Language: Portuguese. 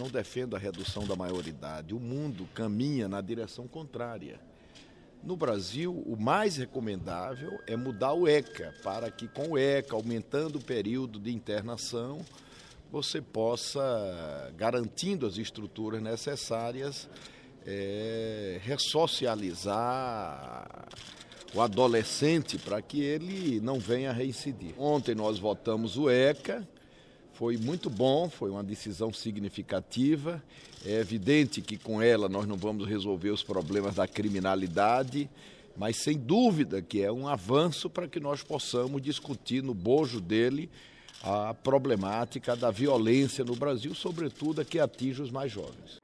não defendo a redução da maioridade. O mundo caminha na direção contrária. No Brasil, o mais recomendável é mudar o ECA, para que com o ECA, aumentando o período de internação, você possa, garantindo as estruturas necessárias, é, ressocializar o adolescente para que ele não venha reincidir. Ontem nós votamos o ECA, foi muito bom, foi uma decisão significativa. É evidente que com ela nós não vamos resolver os problemas da criminalidade, mas sem dúvida que é um avanço para que nós possamos discutir no bojo dele a problemática da violência no Brasil, sobretudo a que atinge os mais jovens.